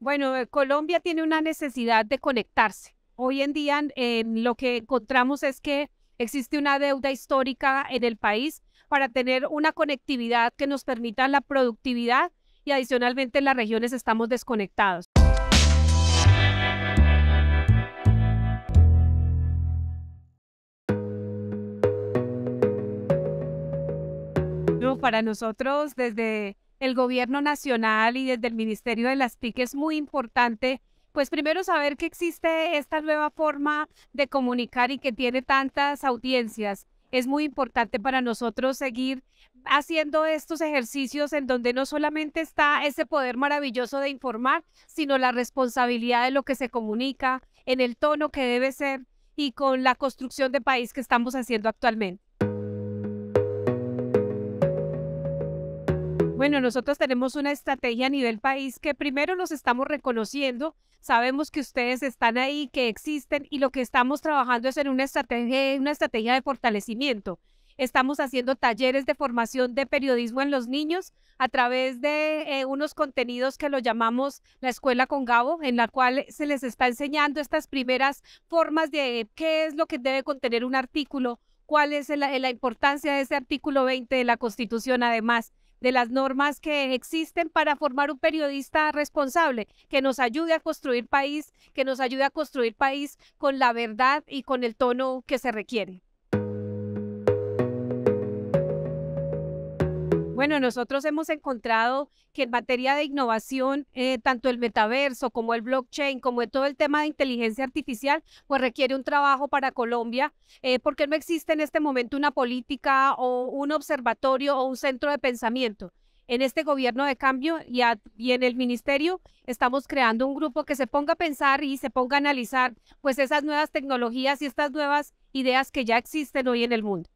Bueno, eh, Colombia tiene una necesidad de conectarse. Hoy en día lo que encontramos es que existe una deuda histórica en el país para tener una conectividad que nos permita la productividad y adicionalmente en las regiones estamos desconectados. No, para nosotros desde el gobierno nacional y desde el Ministerio de las TIC es muy importante, pues primero saber que existe esta nueva forma de comunicar y que tiene tantas audiencias. Es muy importante para nosotros seguir haciendo estos ejercicios en donde no solamente está ese poder maravilloso de informar, sino la responsabilidad de lo que se comunica, en el tono que debe ser y con la construcción de país que estamos haciendo actualmente. Bueno, mm. nosotros tenemos una estrategia a nivel país que primero nos estamos reconociendo, sabemos que ustedes están ahí, que existen y lo que estamos trabajando es en una estrategia, una estrategia de fortalecimiento. Estamos haciendo talleres de formación de periodismo en los niños a través de eh, unos contenidos que lo llamamos la escuela con Gabo, en la cual se les está enseñando estas primeras formas de qué es lo que debe contener un artículo, cuál es la, la importancia de ese artículo 20 de la Constitución además de las normas que existen para formar un periodista responsable, que nos ayude a construir país, que nos ayude a construir país con la verdad y con el tono que se requiere. Bueno, nosotros hemos encontrado que en materia de innovación, eh, tanto el metaverso como el blockchain, como todo el tema de inteligencia artificial, pues requiere un trabajo para Colombia, eh, porque no existe en este momento una política o un observatorio o un centro de pensamiento en este gobierno de cambio y, y, en el ministerio estamos creando un grupo que se ponga a pensar y se ponga a analizar pues esas nuevas tecnologías y estas nuevas ideas que ya existen hoy en el mundo.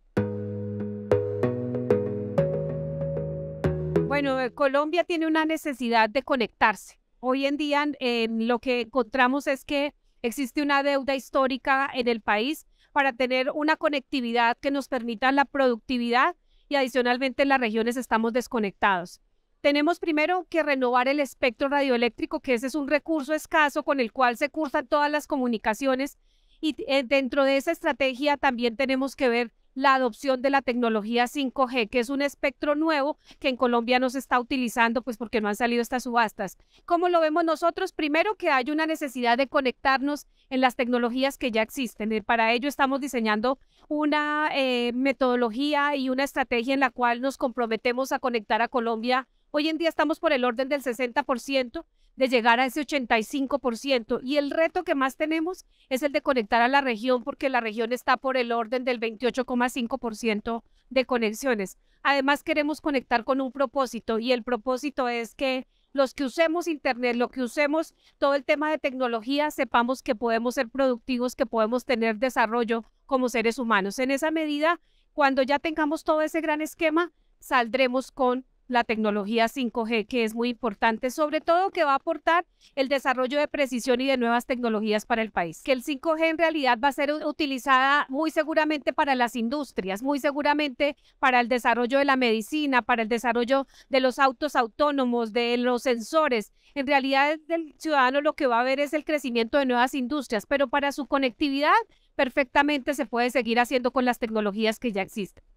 Eh, mm. Colombia tiene una necesidad de conectarse. Hoy en día lo que encontramos es que existe una deuda histórica en el país para tener una conectividad que nos permita la productividad y adicionalmente en las regiones estamos desconectados. Tenemos primero que renovar el espectro radioeléctrico, que ese es un recurso escaso con el cual se cursan todas las comunicaciones y eh, dentro de esa estrategia también tenemos que ver la adopción de la tecnología 5G, que es un espectro nuevo que en Colombia no se está utilizando, pues porque no han salido estas subastas. ¿Cómo lo vemos nosotros? Primero que hay una necesidad de conectarnos en las tecnologías que ya existen. Y eh, para ello estamos diseñando una eh, metodología y una estrategia en la cual nos comprometemos a conectar a Colombia Hoy en día estamos por el orden del 60% de llegar a ese 85%. Y el reto que más tenemos es el de conectar a la región, porque la región está por el orden del 28,5% de conexiones. Además, queremos conectar con un propósito y el propósito es que los que usemos Internet, lo que usemos todo el tema de tecnología, sepamos que podemos ser productivos, que podemos tener desarrollo como seres humanos. En esa medida, cuando ya tengamos todo ese gran esquema, saldremos con la tecnología 5G, que es muy importante, sobre todo que va a aportar el desarrollo de precisión y de nuevas tecnologías para el país. Que el 5G en realidad va a ser utilizada muy seguramente para las industrias, muy seguramente para el desarrollo de la medicina, para el desarrollo de los autos autónomos, de los sensores. En realidad el ciudadano lo que va a ver es el crecimiento de nuevas industrias, pero para su conectividad perfectamente se puede seguir haciendo con las tecnologías que ya existen.